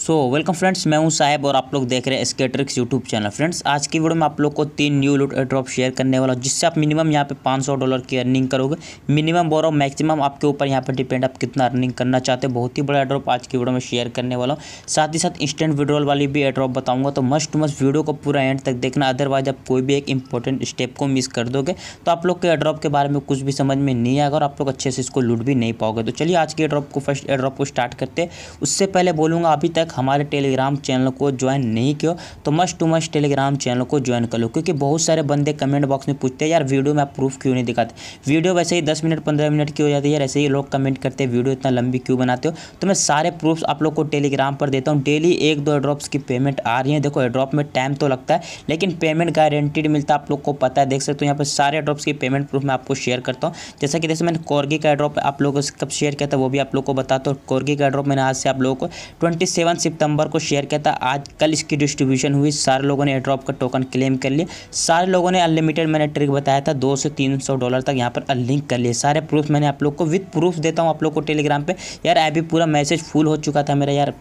so welcome friends मैं हूं साहब और आप लोग देख रहे हैं स्केट्रिक्स यूट्यूब चैनल फ्रेंड्स आज की वीडियो में आप लोग को तीन न्यू लूट ड्रॉप शेयर करने वाला हूं जिससे आप मिनिमम यहां पे 500 डॉलर की अर्निंग करोगे मिनिमम बोरो मैक्सिमम आपके ऊपर यहां पे डिपेंड आप कितना अर्निंग करना चाहते हो बहुत ही बड़ा एड्रॉप आज की वीडियो में शेयर करने वाला हूँ साथ ही साथ इंस्टेंट विड्रॉल वाली भी एड्रॉप बताऊँगा तो मस्ट मस्ट वीडियो को पूरा एंड तक देखना अदरवाइज आप कोई भी एक इंपॉर्टेंट स्टेप को मिस कर दोगे तो आप लोग के एड्रॉप के बारे में कुछ भी समझ में नहीं आएगा और आप लोग अच्छे से इसको लूट भी नहीं पाओगे तो चलिए आज के ड्रॉप को फर्स्ट एड्रॉप को स्टार्ट करते उससे पहले बोलूँगा अभी तक तक हमारे टेलीग्राम चैनल को ज्वाइन नहीं किया तो must to must Telegram channel को ज्वाइन कर लो क्योंकि बहुत सारे बंदे कमेंट बॉक्स में पूछते हैं यार वीडियो में आप प्रूफ क्यों नहीं दिखाते वीडियो वैसे ही दस मिनट पंद्रह मिनट की हो जाती है ऐसे ही लोग कमेंट करते हैं वीडियो इतना लंबी क्यों बनाते हो तो मैं सारे प्रूफ्स आप लोग को टेलीग्राम पर देता हूँ डेली एक दो ड्रॉप्स की पेमेंट आ रही है देखो ड्रॉप में टाइम तो लगता है लेकिन पेमेंट गारंटीड मिलता है आप लोग को पता है देख सकते हो यहाँ पर सारे ड्रॉप्स की पेमेंट प्रूफ मैं आपको शेयर करता हूँ जैसा कि जैसे मैंने कॉर्गी का ड्रॉप आप लोगों से कब शेयर किया था वो भी आप लोग को बताता हूँ कॉर्गी का ड्रॉप मैंने आज से आप लोगों को ट्वेंटी पाँच सितंबर को शेयर किया था आज कल इसकी डिस्ट्रीब्यूशन हुई सारे लोगों ने एड्रॉप का टोकन क्लेम कर लिए सारे लोगों ने अनलिमिटेड मैंने ट्रिक बताया था दो से तीन सौ डॉलर तक यहाँ पर लिंक कर लिए सारे प्रूफ मैंने आप लोग को विथ प्रूफ देता हूँ आप लोग को टेलीग्राम पर यार अभी पूरा मैसेज फुल हो चुका था मेरा यार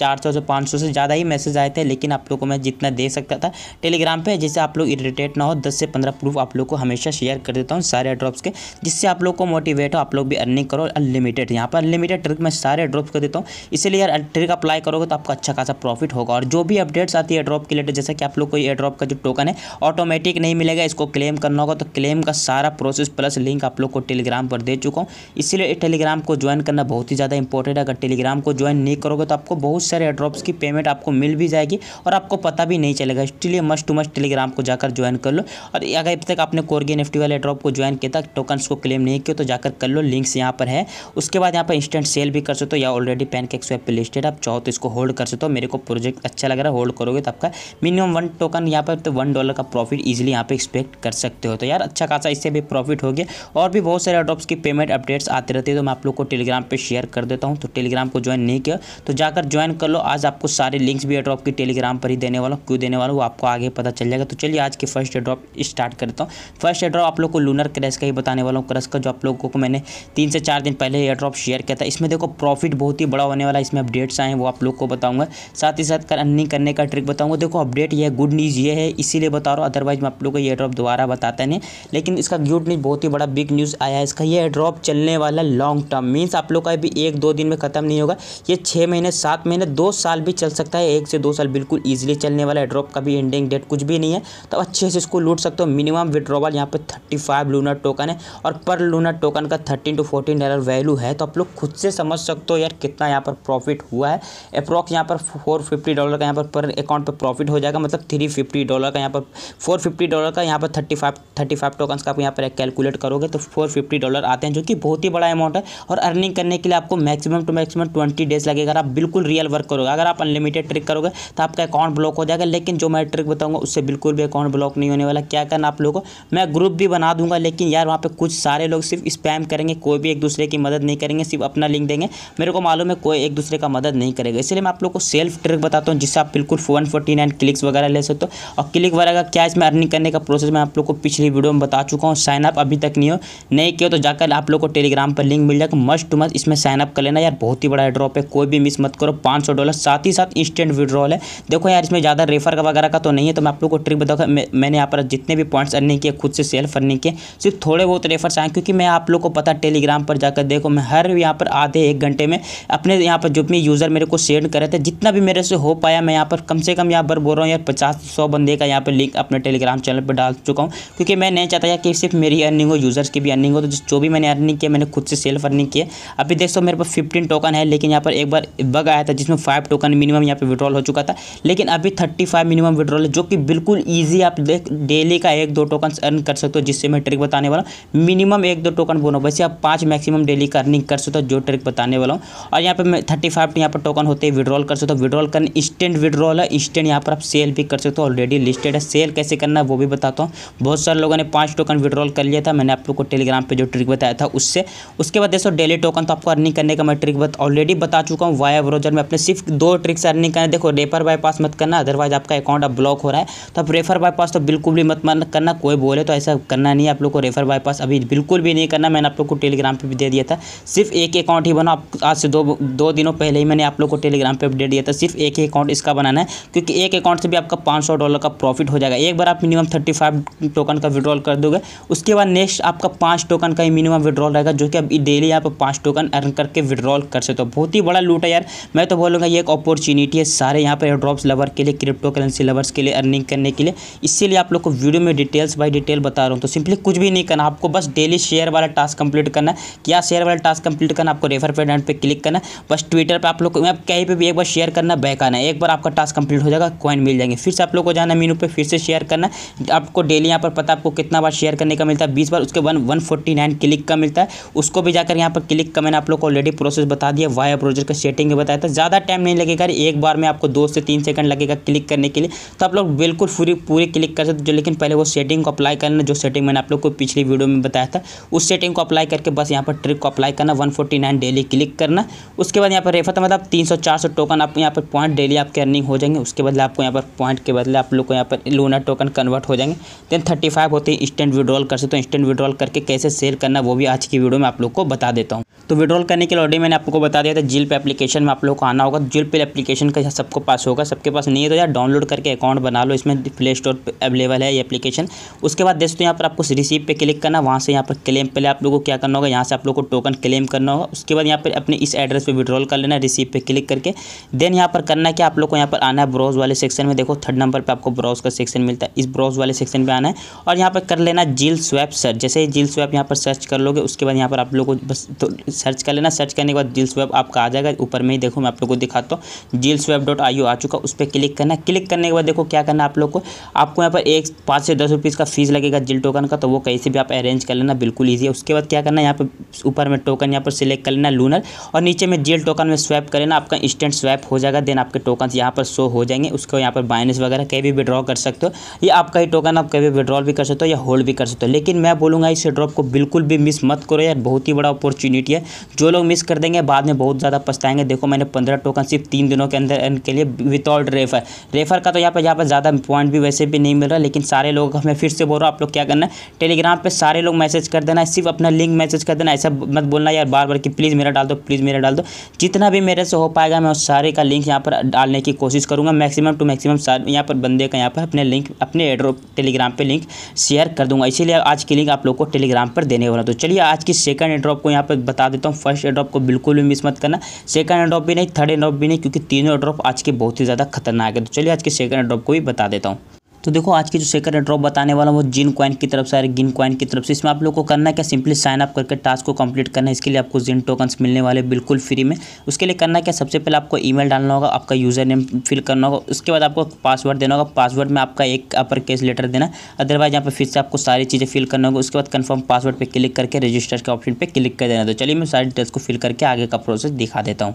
चार सौ से पाँच सौ से ज़्यादा ही मैसेज आए थे लेकिन आप लोग को मैं जितना दे सकता था टेलीग्राम पे जिससे आप लोग इरिटेट ना हो दस से पंद्रह प्रूफ आप लोग को हमेशा शेयर कर देता हूँ सारे ड्रॉप्स के जिससे आप लोग को मोटिवेट हो आप लोग भी अर्निंग करो अनलिमिटेड यहाँ पर अनलिमिटेड ट्रिक मैं सारे ड्रॉप कर देता हूँ इसलिए यार ट्रिक अप्लाई करोगे तो आपका अच्छा खासा प्रॉफिट होगा और जो भी अपडेट्स आती है ड्रॉप के रिलेटेड जैसे कि आप लोग को ये ड्रॉप का जो टोकन है ऑटोमेटिक नहीं मिलेगा इसको क्लेम करना होगा तो क्लेम का सारा प्रोसेस प्लस लिंक आप लोग को टेलीग्राम पर दे चुका हूँ इसीलिए टेलीग्राम को ज्वाइन करना बहुत ही ज़्यादा इंपॉर्टेंट है अगर टेलीग्राम को ज्वाइन नहीं करोगे तो आपको बहुत सारे एड्रॉप्स की पेमेंट आपको मिल भी जाएगी और आपको पता भी नहीं चलेगा इसलिए मस्ट टू मस्ट टेलीग्राम को जाकर ज्वाइन कर लो और अगर अब तक आपने कोरगे निफ्टी वाले ड्रॉप को ज्वाइन किया था टोकन्स को क्लेम नहीं किया तो जाकर कर लो लिंक्स यहाँ पर है उसके बाद यहाँ पर इंस्टेंट सेल भी कर सकते हो या already PancakeSwap listed आप चाहो तो इसको होल्ड कर सकते हो मेरे को प्रोजेक्ट अच्छा लग रहा है होल्ड करोगे तो आपका मिनिमम वन टोकन यहाँ पर तो वन डॉलर का प्रॉफिट ईजिली यहाँ पर एक्सपेक्ट कर सकते हो तो यार अच्छा खासा इससे भी प्रॉफिट हो गया और भी बहुत सारे ड्रॉप्स की पेमेंट अपडेट्स आते रहते हैं तो मैं आप लोग को टेलीग्राम पर शेयर कर देता हूँ तो टेलीग्राम को ज्वाइन नहीं किया तो जाकर जाकर ज्वाइन कर लो आज आपको सारे लिंक्स भी एड्रॉप की टेलीग्राम पर ही देने वाला हूँ क्यों देने वाला हूँ आपको आगे पता चल जाएगा तो चलिए आज के फर्स्ट एड्रॉप स्टार्ट करता हूँ फर्स्ट एड्रॉप आप लोग को लूनर क्रैश का ही बताने वाला हूँ क्रश का जो आप लोगों को मैंने तीन से चार दिन पहले एड्रॉप शेयर किया था इसमें देखो प्रॉफिट बहुत ही बड़ा होने वाला है इसमें अपडेट्स आए हैं वो आप लोग को बताऊँगा साथ ही साथ अर्निंग करने का ट्रिक बताऊँगा देखो अपडेट यह है गुड न्यूज़ ये है इसीलिए बता रहा हूँ अदरवाइज मैं आप लोग को ये ड्रॉप दोबारा बताता नहीं लेकिन इसका गुड न्यूज़ बहुत ही बड़ा बिग न्यूज़ आया है इसका यह ड्रॉप चलने वाला लॉन्ग टर्म मीन्स आप लोग का अभी एक दो दिन में खत्म नहीं होगा ये छः महीने सात सात महीने दो साल भी चल सकता है एक से दो साल बिल्कुल ईजिली चलने वाला है ड्रॉप का भी एंडिंग डेट कुछ भी नहीं है तो अच्छे से इसको लूट सकते हो मिनिमम विड्रॉवल यहाँ पर थर्टी फाइव लूनर टोकन है और पर लूनर टोकन का thirteen to fourteen dollar value है तो आप लोग खुद से समझ सकते हो यार कितना यहाँ पर प्रॉफिट हुआ है अप्रॉक्स यहाँ पर फोर फिफ्टी डॉलर का यहाँ पर पर अकाउंट पर प्रॉफिट हो जाएगा मतलब थ्री फिफ्टी डॉलर का यहाँ पर फोर फिफ्टी डॉलर का यहाँ पर thirty five thirty five token का आप यहाँ पर कैलकुलेट करोगे तो फोर फिफ्टी डॉलर आते हैं जो कि बहुत ही बड़ा अमाउंट है और अर्निंग करने के लिए आपको maximum to maximum twenty days लगेगा आप बिल्कुल बिल्कुल रियल वर्क करोगे अगर आप अनलिमिटेड ट्रिक करोगे तो आपका अकाउंट ब्लॉक हो जाएगा लेकिन जो मैं ट्रिक बताऊंगा उससे बिल्कुल भी अकाउंट ब्लॉक नहीं होने वाला क्या करना आप लोगों को मैं ग्रुप भी बना दूंगा लेकिन यार वहाँ पर कुछ सारे लोग सिर्फ स्पैम करेंगे कोई भी एक दूसरे की मदद नहीं करेंगे सिर्फ अपना लिंक देंगे मेरे को मालूम है कोई एक दूसरे का मदद नहीं करेगा इसलिए मैं आप लोग को सेल्फ ट्रिक बताता हूँ जिससे आप बिल्कुल वन नाइन क्लिक्स वगैरह ले सकते हो और क्लिक वगैरह क्या इसमें अर्निंग करने का प्रोसेस मैं आप लोग को पिछली वीडियो में बता चुका हूँ साइनअप अभी तक नहीं हो नहीं किया तो जाकर आप लोग को टेलीग्राम पर लिंक मिल जाएगा मस्ट टू मस्ट इसमें साइनअप कर लेना यार बहुत ही बड़ा ड्रॉप है कोई भी मिस मत करो करो पाँच डॉलर साथ ही साथ इंस्टेंट विड्रॉल है देखो यार इसमें ज़्यादा रेफर का वगैरह का तो नहीं है तो मैं आप लोग को ट्रिक बताऊँ मैं, मैंने यहाँ पर जितने भी पॉइंट्स अर्निंग किए खुद से सेल्फ अर्निंग किए सिर्फ थोड़े बहुत रेफर्स आए क्योंकि मैं आप लोग को पता टेलीग्राम पर जाकर देखो मैं हर यहाँ पर आधे एक घंटे में अपने यहाँ पर जो भी यूज़र मेरे को सेंड करे थे जितना भी मेरे से हो पाया मैं यहाँ पर कम से कम यहाँ पर बोल रहा हूँ यार पचास सौ बंदे का यहाँ पर लिंक अपने टेलीग्राम चैनल पर डाल चुका हूँ क्योंकि मैं नहीं चाहता कि सिर्फ मेरी अर्निंग हो यूज़र्स की भी अर्निंग हो तो जो भी मैंने अर्निंग किया मैंने खुद से सेल्फ अर्निंग किया अभी देख सो मेरे पास फिफ्टीन टोकन है लेकिन यहाँ पर एक बार बग आया आया था जिसमें फाइव टोकन मिनिमम यहाँ पे विड्रॉल हो चुका था लेकिन अभी थर्टी फाइव मिनिमम विड्रॉल है जो कि बिल्कुल ईजी आप देख डेली का एक दो टोकन अर्न कर सकते हो जिससे मैं ट्रिक बताने वाला हूँ मिनिमम एक दो टोकन बोनो वैसे आप पाँच मैक्सिमम डेली का अर्निंग कर सकते हो जो ट्रिक बताने वाला हूँ और यहाँ पर मैं थर्टी फाइव यहाँ पर टोकन होते हैं विड्रॉल कर सकते हो विड्रॉल करने इंस्टेंट विड्रॉल है इंस्टेंट यहाँ पर आप सेल भी कर सकते हो ऑलरेडी लिस्टेड है सेल कैसे करना है वो भी बताता हूँ बहुत सारे लोगों ने पाँच टोकन विड्रॉल कर लिया था मैंने आप लोग को टेलीग्राम पर जो ट्रिक बताया था उससे उसके बाद देखो डेली टोकन तो आपको अर्निंग करने का मैं ट्रिक ऑलरेडी बता चुका हूँ वाया ब्रोजर अगर मैं अपने सिर्फ दो ट्रिक्स अर्निंग करना देखो रेफर बायपास मत करना अदरवाइज आपका अकाउंट अब ब्लॉक हो रहा है तो आप रेफर बायपास तो बिल्कुल भी मत मन करना कोई बोले तो ऐसा करना नहीं आप लोग को रेफर बायपास अभी बिल्कुल भी नहीं करना मैंने आप लोग को टेलीग्राम पर भी दे दिया था सिर्फ एक अकाउंट ही बनाओ आज से दो दो दिनों पहले ही मैंने आप लोग को टेलीग्राम पर अपडेट दिया था सिर्फ एक ही अकाउंट इसका बनाना है क्योंकि एक अकाउंट से भी आपका पाँच डॉलर का प्रॉफिट हो जाएगा एक बार आप मिनिमम थर्टी टोकन का विड्रॉल कर दोगे उसके बाद नेक्स्ट आपका पाँच टोकन का ही मिनिमम विड्रॉल रहेगा जो कि अब डेली आप पाँच टोकन अर्न करके विड्रॉल कर सकते हो बहुत ही बड़ा लूट है यार मैं मैं तो बोलूँगा ये एक अपॉर्चुनिटी है सारे यहाँ पर ड्रॉप्स लवर के लिए क्रिप्टो करेंसी लवर्स के लिए अर्निंग करने के लिए इसीलिए आप लोग को वीडियो में डिटेल्स बाई डिटेल बता रहा हूँ तो सिंपली कुछ भी नहीं करना आपको बस डेली शेयर वाला टास्क कंप्लीट करना क्या शेयर वाला टास्क कंप्लीट करना आपको रेफर पेड पर क्लिक करना बस ट्विटर पर आप लोग को कहीं पर भी एक बार शेयर करना बैक आना एक बार आपका टास्क कंप्लीट हो जाएगा कॉइन मिल जाएंगे फिर से आप लोग को जाना मीनू पर फिर से शेयर करना आपको डेली यहाँ पर पता आपको कितना बार शेयर करने का मिलता है बीस बार उसके one one forty nine click का मिलता है उसको भी जाकर यहाँ पर क्लिक का मैंने आप लोग को ऑलरेडी प्रोसेस बता दिया वाया प्रोजेक्ट का सेटिंग बताया था ज़्यादा टाइम नहीं लगेगा एक बार में आपको दो से तीन सेकंड लगेगा क्लिक करने के लिए तो आप लोग बिल्कुल पूरी पूरी क्लिक कर सकते हो लेकिन पहले वो सेटिंग को अप्लाई करना जो सेटिंग मैंने आप लोग को पिछली वीडियो में बताया था उस सेटिंग को अप्लाई करके बस यहाँ पर ट्रिक को अप्लाई करना वन डेली क्लिक करना उसके बाद यहाँ पर रेफर मतलब तीन सौ टोकन आप यहाँ पर पॉइंट डेली आपके अर्निंग हो जाएंगे उसके बदले आपको यहाँ पर पॉइंट के बदले आप लोग को यहाँ पर लूना टोकन कन्वर्ट हो जाएंगे देन थर्टी फाइव होते हैं इंस्टेंट विड्रॉल कर सकते हो इंस्टेंट विड्रॉल करके कैसे शेयर करना वो भी आज की वीडियो में आप लोग को बता देता हूँ तो विड्रॉल करने के लिए ऑलरेडी मैंने आपको बता दिया था जील पे एप्लीकेशन में आप लोग को आपको आना होगा जुल पे एप्लीकेशन का सबको पास होगा सबके पास नहीं है तो यार डाउनलोड करके अकाउंट बना लो इसमें प्ले स्टोर पर अवेलेबल है ये एप्लीकेशन उसके बाद हो यहाँ पर आपको रिसीव पे क्लिक करना वहाँ से यहाँ पर क्लेम पहले आप लोगों को क्या करना होगा यहाँ से आप लोग को टोकन क्लेम करना होगा उसके बाद यहाँ पर अपने इस एड्रेस पर विड्रॉल कर लेना रिसीव पर क्लिक करके देन यहाँ पर करना है कि आप लोग को यहाँ पर आना है ब्राउज वाले सेक्शन में देखो थर्ड नंबर पर आपको ब्राउज का सेक्शन मिलता है इस ब्राउज वाले सेक्शन पर आना है और यहाँ पर कर लेना जिल स्वैप सर्च जैसे ही जिल स्वैप यहाँ पर सर्च कर लोगे उसके बाद यहाँ पर आप लोग को बस तो सर्च कर लेना सर्च करने के बाद जिल स्वैप आपका आ जाएगा ऊपर में ही देखो मैं आप लोग को दिखाता हूँ जील्स वेब डॉट आई आ चुका उस पर क्लिक करना क्लिक करने के बाद देखो क्या करना आप लोग को आपको यहाँ पर एक पाँच से दस रुपीज़ का फीस लगेगा जिल टोकन का तो वो कहीं से भी आप अरेंज कर लेना बिल्कुल ईजी है उसके बाद क्या करना है यहाँ पर ऊपर में टोकन यहाँ पर सिलेक्ट कर लेना लूनर और नीचे में जील टोकन में स्वैप कर लेना आपका इंस्टेंट स्वैप हो जाएगा देन आपके टोकन यहाँ पर शो हो जाएंगे उसको यहाँ पर बाइनस वगैरह कहीं भी विड्रॉ कर सकते हो या आपका ही टोकन आप कभी विड्रॉल भी कर सकते हो या होल्ड भी कर सकते हो लेकिन मैं बोलूँगा इस ड्रॉप को बिल्कुल भी मिस मत करो यार बहुत ही बड़ा अपॉर्चुनिटी है जो लोग मिस कर देंगे बाद में बहुत ज़्यादा पछताएंगे देखो मैंने पंद्रह टोकन सिर्फ तीन दिनों के अंदर के लिए विदाउट रेफर रेफर का तो यहाँ पर यहाँ पर ज़्यादा पॉइंट भी वैसे भी नहीं मिल रहा लेकिन सारे लोग हमें फिर से बोल रहा हूँ आप लोग क्या करना है टेलीग्राम पर सारे लोग मैसेज कर देना सिर्फ अपना लिंक मैसेज कर देना ऐसा मत बोलना यार बार बार कि प्लीज़ मेरा डाल दो प्लीज़ मेरा डाल दो जितना भी मेरे से हो पाएगा मैं उस सारे का लिंक यहाँ पर डालने की कोशिश करूँगा मैक्सिमम टू मैक्सिमम यहाँ पर बंदे का यहाँ पर अपने लिंक अपने एड्रो टेलीग्राम पर लिंक शेयर कर दूँगा इसीलिए आज की लिंक आप लोग को टेलीग्राम पर देने वाला तो चलिए आज की सेकंड एड्रॉप को यहाँ पर बता देता हूँ फर्स्ट एड्रॉप को बिल्कुल भी मिस मत करना सेकंड एड्रॉप भी नहीं नहीं थर्ड एंड्रॉप भी नहीं क्योंकि तीनों ड्रॉप आज के बहुत ही ज़्यादा खतरनाक है तो चलिए आज के सेकंड ड्रॉप को भी बता देता हूँ तो देखो आज की जो सेकंड ड्रॉप बताने वाला हूँ वो जिन क्वाइन की तरफ से आ रही गिन क्वाइन की तरफ से इसमें आप लोग को करना है क्या सिंपली साइन अप करके टास्क को कंप्लीट करना है इसके लिए आपको जिन टोकन्स मिलने वाले बिल्कुल फ्री में उसके लिए करना है क्या सबसे पहले आपको ईमेल डालना होगा आपका यूज़र नेम फिल करना होगा उसके बाद आपको पासवर्ड देना होगा पासवर्ड में आपका एक अपर केस लेटर देना अदरवाइज यहाँ पर फिर से आपको सारी चीज़ें फिल करना होगा उसके बाद कन्फर्म पासवर्ड पर क्लिक करके रजिस्टर के ऑप्शन पर क्लिक कर देना तो चलिए मैं सारी डिटेल्स को फिल करके आगे का प्रोसेस दिखा देता हूँ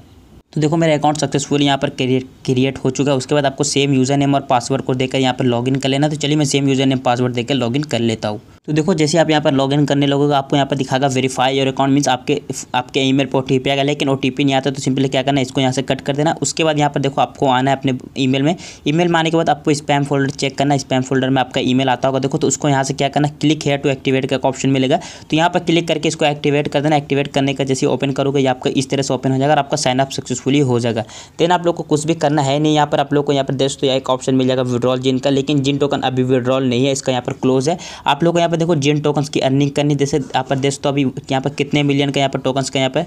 तो देखो मेरा अकाउंट सक्सेसफुल यहाँ पर क्रिएट हो चुका है उसके बाद आपको सेम यूज़र नेम और पासवर्ड को देकर यहाँ पर लॉगिन कर लेना तो चलिए मैं सेम यूज़र नेम पासवर्ड देकर लॉगिन कर लेता हूँ तो देखो जैसे आप यहाँ पर लॉग इन करने को आपको यहाँ पर दिखाएगा वेरीफाई योर अकाउंट मीन्स आपके आपके ईमेल पर ओ टी आएगा लेकिन ओ नहीं आता तो सिंपली क्या करना है इसको यहाँ से कट कर देना उसके बाद यहाँ पर देखो आपको आना है अपने ईमेल में ईमेल में आने के बाद आपको स्पैम फोल्डर चेक करना स्पैम फोल्डर में आपका ईमेल आता होगा देखो तो उसको यहाँ से क्या करना क्लिक हेयर टू एक्टिवेट का ऑप्शन मिलेगा तो यहाँ पर क्लिक करके इसको एक्टिवेट कर देना एक्टिवेट करने का जैसे ओपन करोगे ये आपका इस तरह से ओपन हो जाएगा और आपका साइनअप सक्सेसफुली हो जाएगा देन आप लोग को कुछ भी करना है नहीं यहाँ पर आप लोग को यहाँ पर देश तो एक ऑप्शन मिल जाएगा विड्रॉल जिनका लेकिन जिन टोकन अभी विड्रॉल नहीं है इसका यहाँ पर क्लोज है आप लोग को यहाँ पर पर देखो जिन टोकन्स की अर्निंग करनी जैसे यहाँ पर देख तो अभी यहाँ पर कितने मिलियन का यहाँ पर टोकन्स का यहाँ पर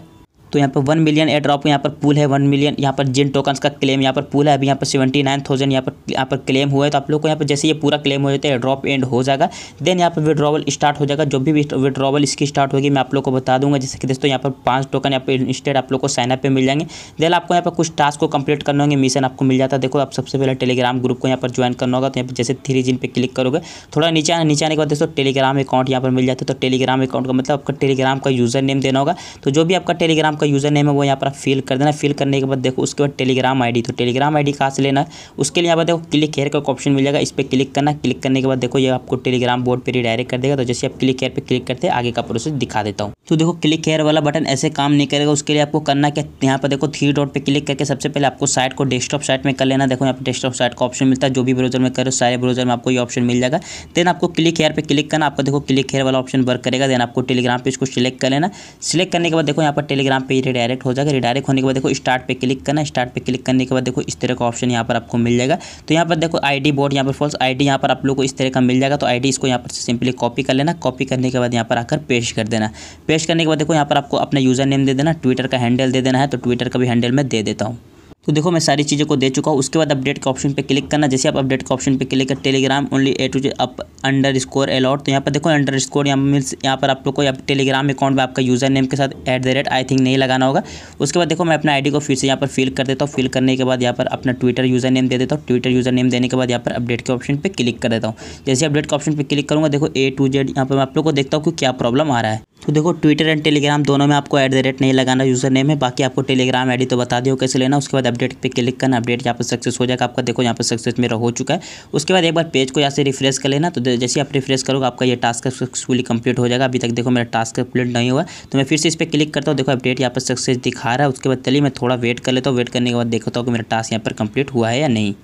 तो यहाँ पर वन मिलियन एयर ड्रॉप यहाँ पर पुल है वन मिलियन यहाँ पर जिन टोकन्स का क्लेम यहाँ पर पुल है अभी यहाँ पर सेवेंटी नाइन थाउजेंड यहाँ पर यहाँ पर क्लेम हुआ है तो आप लोग को यहाँ पर जैसे ये पूरा क्लेम हो जाता है ड्रॉप एंड हो जाएगा देन यहाँ पर विड्रॉवल स्टार्ट हो जाएगा जो भी विड्रॉवल इसकी स्टार्ट होगी मैं आप लोग को बता दूंगा जैसे कि दोस्तों यहाँ पर पाँच टोकन यहाँ पर इंस्टेड आप लोग को साइनअप पर मिल जाएंगे देन आपको यहाँ पर कुछ टास्क को कंप्लीट करना होंगे मिशन आपको मिल जाता है देखो आप सबसे पहले टेलीग्राम ग्रुप को यहाँ पर ज्वाइन करना होगा तो यहाँ पर जैसे थ्री जिन पर क्लिक करोगे थोड़ा नीचे आने नीचे आने के बाद दोस्तों टेलीग्राम अकाउंट यहाँ पर मिल जाता है तो टेलीग्राम अकाउंट का मतलब आपका टेलीग्राम का यूज़र नेम देना होगा तो जो भी आपका टेलीग्राम का यूज़र नेम है वो यहाँ पर फिल कर देना फिल करने के बाद देखो उसके बाद टेलीग्राम आईडी तो टेलीग्राम आईडी कहाँ से लेना उसके लिए यहाँ पर देखो क्लिक हेयर का ऑप्शन मिल जाएगा इस पर क्लिक करना क्लिक करने के बाद देखो ये आपको टेलीग्राम बोर्ड पर रिडायरेक्ट कर देगा तो जैसे आप क्लिक हेयर पर क्लिक करते आगे का प्रोसेस दिखा देता हूँ तो देखो क्लिक हेयर वाला बटन ऐसे काम नहीं करेगा उसके लिए आपको करना क्या यहाँ पर देखो थ्री डॉट पर क्लिक करके सबसे पहले आपको साइट को डेस्कटॉप साइट में कर लेना देखो यहाँ पर डेस्कटॉप साइट का ऑप्शन मिलता है जो भी ब्राउजर में करो सारे ब्राउजर में आपको ये ऑप्शन मिल जाएगा देन आपको क्लिक हेयर पर क्लिक करना आपको देखो क्लिक हेयर वाला ऑप्शन वर्क करेगा देन आपको टेलीग्राम पर इसको सिलेक्ट कर लेना सिलेक्ट करने के बाद देखो यहाँ पर टेलीग्राम पे ये रिडायरेक्ट हो जाएगा रिडायरेक्ट होने के बाद देखो स्टार्ट पे क्लिक करना स्टार्ट पे क्लिक करने के बाद देखो इस तरह का ऑप्शन यहाँ पर आपको मिल जाएगा तो यहाँ पर देखो आईडी बोर्ड यहाँ पर फॉल्स आईडी यहाँ पर आप लोग को इस तरह का मिल जाएगा तो आईडी इसको यहाँ पर सिंपली कॉपी कर लेना कॉपी करने के बाद यहाँ पर आकर पेश कर देना पेश करने के बाद देखो यहाँ पर आपको अपना यूज़र नेम दे देना ट्विटर का हैंडल दे देना है तो ट्विटर का भी हैंडल मैं दे देता हूँ तो देखो मैं सारी चीज़ों को दे चुका हूँ उसके बाद अपडेट के ऑप्शन पे क्लिक करना जैसे आप अपडेट के ऑप्शन पे क्लिक कर Telegram only a to up underscore allowed तो यहाँ पर देखो अंडर स्कोर यहाँ मिल यहाँ पर आप लोग को टेलीग्राम अकाउंट में आपका यूज़र नेम के साथ at the rate I think नहीं लगाना होगा उसके बाद देखो मैं अपना आई को फिर से यहाँ पर फिल कर देता हूँ फिल करने के बाद यहाँ पर अपना ट्विटर यूज़र नेम दे देता हूँ ट्विटर यूज़र नेम देने के बाद यहाँ पर अपडेट के ऑप्शन पर क्लिक कर देता हूँ जैसे अपडेट के ऑप्शन पर क्लिक करूँगा देखो ए टू जेड यहाँ पर मैं आप लोग को देखता हूँ कि क्या प्रॉब्लम आ रहा है तो देखो ट्विटर एंड टेलीग्राम दोनों में आपको एट द रेट नहीं लगाना यूजर नेम है बाकी आपको टेलीग्राम आईडी तो बता दियो कैसे लेना उसके बाद अपडेट पे क्लिक करना अपडेट यहाँ पर सक्सेस हो जाएगा आपका देखो यहाँ पर सक्सेस मेरा हो चुका है उसके बाद एक बार पेज को यहाँ से रिफ्रेश कर लेना तो जैसे आप रिफ्रेश करोगे आपका ये टास्क सक्सेसफुली कंप्लीट हो जाएगा अभी तक देखो मेरा टास्क कंप्लीट नहीं हुआ तो मैं फिर से इस पर क्लिक करता हूँ देखो अपडेट यहाँ पर सक्सेस दिखा रहा है उसके बाद चलिए मैं थोड़ा वेट कर लेता हूँ वेट करने के बाद देखता हूँ कि मेरा टास्क यहाँ पर कंप्लीट हुआ है या नहीं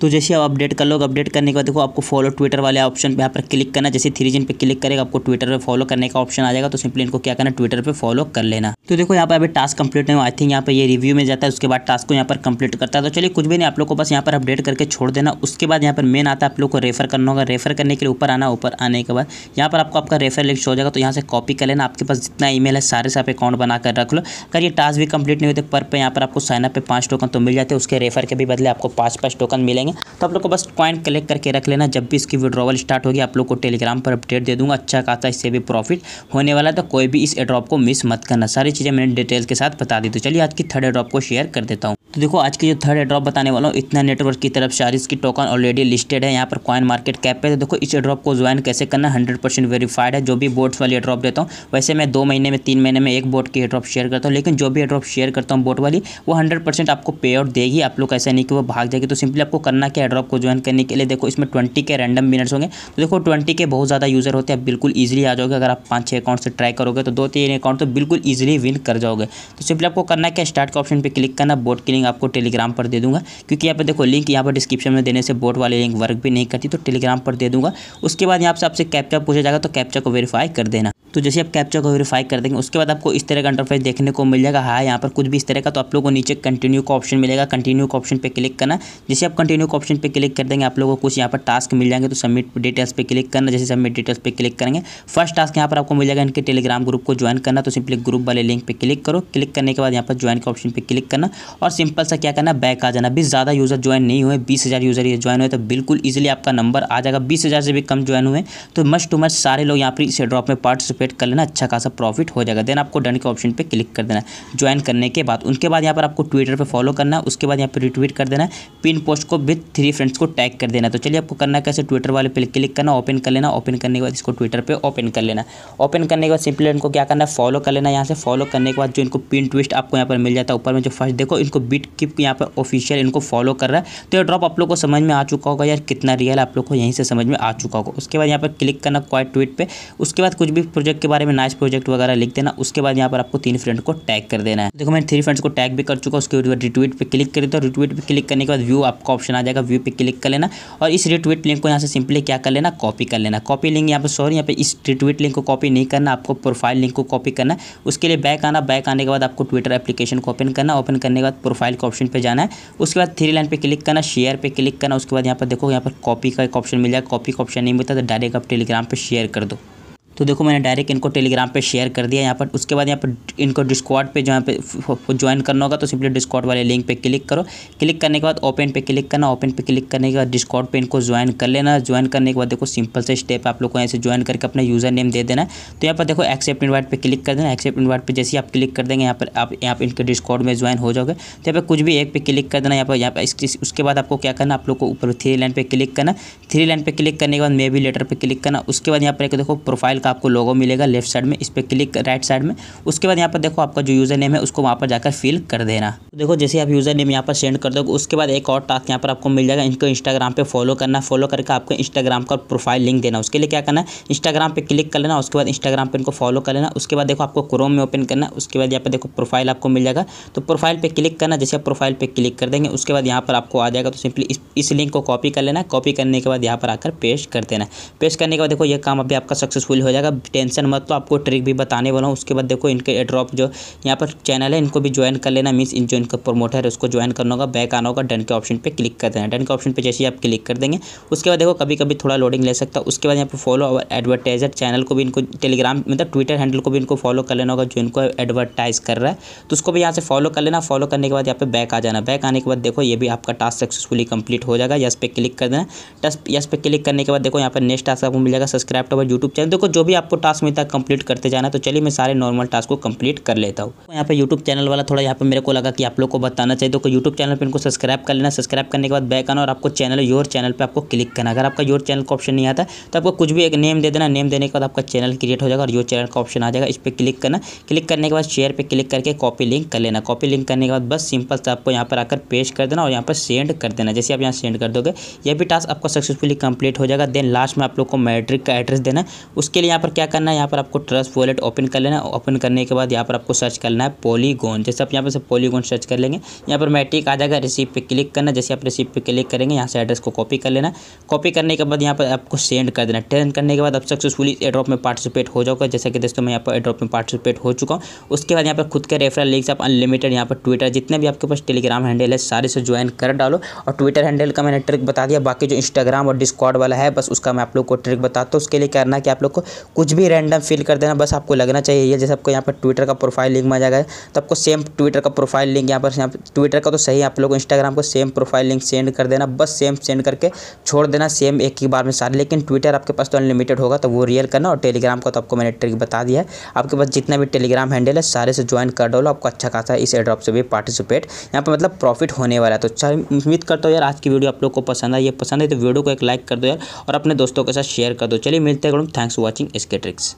तो जैसे आप अपडेट कर लोग अपडेट करने के बाद देखो आपको फॉलो ट्विटर वाले ऑप्शन पे यहाँ पर क्लिक करना जैसे थ्री जिन पर क्लिक करेगा आपको ट्विटर पे फॉलो करने का ऑप्शन आ जाएगा तो सिंपली इनको क्या करना ट्विटर पे फॉलो कर लेना तो देखो यहाँ पर अभी टास्क कंप्लीट नहीं आई थिंक यहाँ पर ये रिव्यू में जाता है उसके बाद टास्क को यहाँ पर कंप्लीट करता है तो चलिए कुछ भी नहीं आप लोग को बस यहाँ पर अपडेट करके छोड़ देना उसके बाद यहाँ पर मेन आता है आप लोग को रेफर करना होगा रेफर करने के लिए ऊपर आना ऊपर आने के बाद यहाँ पर आपको आपका रेफर लिस्ट हो जाएगा तो यहाँ से कॉपी कर लेना आपके पास जितना ई है सारे से आप अकाउंट बनाकर रख लो अगर ये टास्क भी कंप्लीट नहीं होते तो पर यहाँ पर आपको साइनअप पे पाँच टोकन तो मिल जाते हैं उसके रेफर के भी बदले आपको पाँच पाँच टोकन मिलेंगे जाएंगे तो आप लोग को बस कॉइन कलेक्ट करके रख लेना जब भी इसकी विड्रॉवल स्टार्ट होगी आप लोग को टेलीग्राम पर अपडेट दे दूंगा अच्छा खासा इससे भी प्रॉफिट होने वाला है तो कोई भी इस एड्रॉप को मिस मत करना सारी चीज़ें मैंने डिटेल के साथ बता दी तो चलिए आज की थर्ड एड्रॉप को शेयर कर देता हूँ तो देखो आज के जो थर्ड एड्रॉप बताने वाला हूँ इतना नेटवर्क की तरफ शारिस की टोकन ऑलरेडी लिस्टेड है यहाँ पर कॉइन मार्केट कैप पे तो देखो इस एड्रॉप को ज्वाइन कैसे करना हंड्रेड परसेंट वेरीफाइड है जो भी बोट्स वाली एड्रॉप देता हूँ वैसे मैं दो महीने में तीन महीने में एक बोट की एड्रॉप शेयर करता हूँ लेकिन जो भी एड्रॉप शेयर करता हूँ बोट वाली वो हंड्रेड आपको पे आउट देगी आप लोग ऐसा नहीं कि वो भाग जाएगी तो सिंपली आपको करना क्या एड्रॉप को ज्वाइन करने के लिए देखो इसमें ट्वेंटी के रैंडम मिनट्स होंगे तो देखो ट्वेंटी के बहुत ज़्यादा यूज़र होते हैं बिल्कुल ईजिली आ जाओगे अगर आप पाँच छः अकाउंट से ट्राई करोगे तो दो तीन अकाउंट तो बिल्कुल ईजिली विन कर जाओगे तो सिंपली आपको करना क्या स्टार्ट के ऑप्शन पर क्लिक करना बोट किलिंग लिंक आपको टेलीग्राम पर दे दूंगा क्योंकि यहाँ पर देखो लिंक यहाँ पर डिस्क्रिप्शन में देने से बोट वाले लिंक वर्क भी नहीं करती तो टेलीग्राम पर दे दूंगा उसके बाद यहाँ से आपसे कैप्चा पूछा जाएगा तो कैप्चा को वेरीफाई कर देना तो जैसे आप कैप्चर को वेरीफाई कर देंगे उसके बाद आपको इस तरह का इंटरफेस देखने को मिल जाएगा हाँ यहाँ पर कुछ भी इस तरह का तो आप लोग को नीचे कंटिन्यू का ऑप्शन मिलेगा कंटिन्यू का ऑप्शन पर क्लिक करना जैसे आप कंटिन्यू का ऑप्शन पर क्लिक कर देंगे आप लोगों को कुछ यहाँ पर टास्क मिल जाएंगे तो सबमिट डिटेल्स पर क्लिक करना जैसे सबमिट डिटेल्स पर क्लिक करेंगे फर्स्ट टास्क यहाँ पर आपको मिल जाएगा इनके टेलीग्राम ग्रुप को ज्वाइन करना तो सिंपली ग्रुप वाले लिंक पर क्लिक करो क्लिक करने के बाद यहाँ पर ज्वाइन के ऑप्शन पर क्लिक करना और सिंपल सा क्या करना बैक आ जाना बीस ज़्यादा यूज़र ज्वाइन नहीं हुए बीस हज़ार यूज़र ये ज्वाइन हुए तो बिल्कुल ईजिली आपका नंबर आ जाएगा बीस हज़ार से भी कम ज्वाइन हुए तो मस्ट टू मस्ट सारे लोग यहाँ पर इस ड्रॉप में पार्टिसिपेट मार्केट कर लेना अच्छा खासा प्रॉफिट हो जाएगा देन आपको डन के ऑप्शन पर क्लिक कर देना ज्वाइन करने के बाद उनके बाद यहाँ पर आपको ट्विटर पर फॉलो करना उसके बाद यहाँ पर रिट्वीट कर देना पिन पोस्ट को विथ थ्री फ्रेंड्स को टैग कर देना तो चलिए आपको करना कैसे ट्विटर वाले पर क्लिक करना ओपन कर लेना ओपन करने के बाद इसको ट्विटर पर ओपन कर लेना ओपन करने के बाद सिंपली इनको क्या करना फॉलो कर लेना यहाँ से फॉलो करने के बाद जो इनको पिन ट्विस्ट आपको यहाँ पर मिल जाता है ऊपर में जो फर्स्ट देखो इनको बिट किप यहाँ पर ऑफिशियल इनको फॉलो कर रहा है तो ये ड्रॉप आप लोग को समझ में आ चुका होगा यार कितना रियल आप लोग को यहीं से समझ में आ चुका होगा उसके बाद यहाँ पर क्लिक करना क्वाइट ट्वीट पर उसके बाद कुछ भी प्रोजेक्ट प्रोजेक्ट के बारे में नाइस प्रोजेक्ट वगैरह लिख देना उसके बाद यहाँ पर आपको तीन फ्रेंड को टैग कर देना है देखो मैं थ्री फ्रेंड्स को टैग भी कर चुका उसके बाद रिट्वीट पर क्लिक करें तो रिट्वीट पर क्लिक करने के बाद व्यू आपका ऑप्शन आ जाएगा व्यू पर क्लिक कर लेना और इस रिट्वीट लिंक को यहाँ से सिंपली क्या कर लेना कॉपी कर लेना कॉपी लिंक यहाँ पर सॉरी यहाँ पर इस रिट्वीट लिंक को कॉपी नहीं करना आपको प्रोफाइल लिंक को कॉपी करना उसके लिए बैक आना बैक आने के बाद आपको ट्विटर एप्लीकेशन को ओपन करना ओपन करने के बाद प्रोफाइल के ऑप्शन पर जाना है उसके बाद थ्री लाइन पर क्लिक करना शेयर पर क्लिक करना उसके बाद यहाँ पर देखो यहाँ पर कॉपी का एक ऑप्शन मिल जाएगा कॉपी का ऑप्शन नहीं मिलता तो डायरेक्ट आप टेलीग्राम पर शेयर कर दो तो देखो मैंने डायरेक्ट इनको टेलीग्राम पे शेयर कर दिया यहाँ पर उसके बाद यहाँ पर इनको डिस्कॉर्ड पे जो यहाँ पे ज्वाइन करना होगा तो सिंपली डिस्कॉर्ड वाले लिंक पे क्लिक करो क्लिक करने के बाद ओपन पे क्लिक करना ओपन पे क्लिक करने के बाद डिस्कॉर्ड पे इनको ज्वाइन कर लेना ज्वाइन करने के बाद देखो सिंपल से स्टेप आप लोग को यहाँ से ज्वाइन करके अपना यूज़र नेम दे देना तो यहाँ पर देखो एक्सेप्ट इन्वाइट पर क्लिक कर देना एक्सेप्ट इन्वाइट पर जैसे ही आप क्लिक कर देंगे यहाँ पर आप यहाँ पर इनके डिस्कॉर्ड में ज्वाइन हो जाओगे तो यहाँ पर कुछ भी एक पे क्लिक कर देना यहाँ पर यहाँ पर उसके बाद आपको क्या करना आप लोग को ऊपर थ्री लाइन पर क्लिक करना थ्री लाइन पर क्लिक करने के बाद मे बी लेटर पर क्लिक करना उसके बाद यहाँ पर देखो प्रोफाइल का आपको लोगो मिलेगा लेफ्ट साइड में इस पर क्लिक राइट साइड में उसके बाद यहाँ पर देखो आपका जो यूज़र नेम है उसको वहाँ पर जाकर फिल कर देना तो देखो जैसे आप यूज़र नेम यहाँ पर सेंड कर दोगे उसके बाद एक और टास्क यहाँ पर आपको मिल जाएगा इनको इंस्टाग्राम पर फॉलो करना फॉलो करके आपको इंस्टाग्राम का प्रोफाइल लिंक देना उसके लिए क्या करना है इंस्टाग्राम पर क्लिक कर लेना उसके बाद इंस्टाग्राम पर इनको फॉलो कर लेना उसके बाद देखो आपको क्रोम में ओपन करना उसके बाद यहाँ पर देखो प्रोफाइल आपको मिल जाएगा तो प्रोफाइल पर क्लिक करना जैसे आप प्रोफाइल पर क्लिक कर देंगे उसके बाद यहाँ पर आपको आ जाएगा तो सिंपली इस लिंक को कॉपी कर लेना कॉपी करने के बाद यहाँ पर आकर पेश कर देना पेश करने के बाद देखो ये काम अभी आपका सक्सेसफुल हो जाएगा जाएगा टेंशन मत तो आपको ट्रिक भी बताने वाला हूँ उसके बाद देखो इनके एड्रॉप जो यहाँ पर चैनल है इनको भी ज्वाइन कर लेना मीन्स जो इनका प्रमोटर है उसको ज्वाइन करना होगा बैक आना होगा डन के ऑप्शन पर क्लिक कर देना डन के ऑप्शन पर जैसे ही आप क्लिक कर देंगे उसके बाद देखो कभी कभी थोड़ा लोडिंग ले सकता है उसके बाद यहाँ पर फॉलो और एडवर्टाइजर चैनल को भी इनको टेलीग्राम मतलब ट्विटर हैंडल को भी इनको फॉलो कर लेना होगा जो इनको एडवर्टाइज कर रहा है तो उसको भी यहाँ से फॉलो कर लेना फॉलो करने के बाद यहाँ पे बैक आ जाना बैक आने के बाद देखो ये भी आपका टास्क सक्सेसफुली कंप्लीट हो जाएगा यस पे क्लिक कर देना टस यस पे क्लिक करने के बाद देखो यहाँ पर नेक्स्ट टास्क आपको मिल जाएगा सब्सक्राइब टू यूट्यूब चैनल देखो जो भी आपको टास्क मिलता है कंप्लीट करते जाना तो चलिए मैं सारे नॉर्मल टास्क को कंप्लीट कर लेता हूँ तो यहाँ पे यूट्यूब चैनल वाला थोड़ा यहाँ पे मेरे को लगा कि आप लोग को बताना चाहिए तो यूट्यूब चैनल पर इनको सब्सक्राइब कर लेना सब्सक्राइब करने के बाद बैक आना और आपको चैनल योर चैनल पर आपको क्लिक करना अगर आपका योर चैनल का ऑप्शन नहीं आता तो आपको कुछ भी एक नेम दे देना नेम देने के बाद आपका चैनल क्रिएट हो जाएगा और योर चैनल का ऑप्शन आ जाएगा इस पर क्लिक करना क्लिक करने के बाद शेयर पर क्लिक करके कॉपी लिंक कर लेना कॉपी लिंक करने के बाद बस सिंपल से आपको यहाँ पर आकर पेश कर देना और यहाँ पर सेंड कर देना जैसे आप यहाँ सेंड कर दोगे यह भी टास्क आपका सक्सेसफुली कंप्लीट हो जाएगा देन लास्ट में आप लोग को मैट्रिक का एड्रेस देना उसके लिए यहाँ पर क्या करना है यहाँ पर आपको ट्रस्ट वॉलेट ओपन कर लेना है ओपन करने के बाद यहाँ पर आपको सर्च करना है पोलीगोन जैसे आप यहाँ पर पोलीगोन सर्च कर लेंगे यहाँ पर मैट्रिक आ जाएगा रिसीप पर क्लिक करना जैसे आप रिसीप पर क्लिक करेंगे यहाँ से एड्रेस को कॉपी कर लेना कॉपी करने के बाद यहाँ पर आपको सेंड कर देना सेंड करने के बाद आप सक्सेसफुली एड्रॉप में पार्टिसिपेट हो जाओगे जैसे कि दोस्तों मैं यहाँ पर एड्रॉप में पार्टिसिपेट हो चुका हूँ उसके बाद यहाँ पर खुद के रेफरल लिंक्स आप अनलिमिटेड यहाँ पर ट्विटर जितने भी आपके पास टेलीग्राम हैंडल है सारे से ज्वाइन कर डालो और ट्विटर हैंडल का मैंने ट्रिक बता दिया बाकी जो इंस्टाग्राम और डिस्कॉर्ड वाला है बस उसका मैं आप लोग को ट्रिक बताता हूँ उसके लिए करना कि आप लोग को कुछ भी रैंडम फिल कर देना बस आपको लगना चाहिए ये जैसे आपको यहाँ पर ट्विटर का प्रोफाइल लिंक मा जाएगा तो आपको सेम ट्विटर का प्रोफाइल लिंक यहाँ पर यहाँ ट्विटर का तो सही आप लोग इंस्टाग्राम को सेम प्रोफाइल लिंक सेंड कर देना बस सेम सेंड करके छोड़ देना सेम एक ही बार में सारे लेकिन ट्विटर आपके पास तो अनलिमिटेड होगा तो वो रियल करना और टेलीग्राम का तो आपको मैंने ट्रिक बता दिया है आपके पास जितना भी टेलीग्राम हैंडल है सारे से ज्वाइन कर डालो आपको अच्छा खासा इस एड्रॉप से भी पार्टिसिपेट यहाँ पर मतलब प्रॉफिट होने वाला है तो उम्मीद करता हूँ यार आज की वीडियो आप लोग को पसंद आई ये पसंद है तो वीडियो को एक लाइक कर दो यार और अपने दोस्तों के साथ शेयर कर दो चलिए मिलते हैं थैंक्स फॉर वॉचिंग इसके ट्रिक्स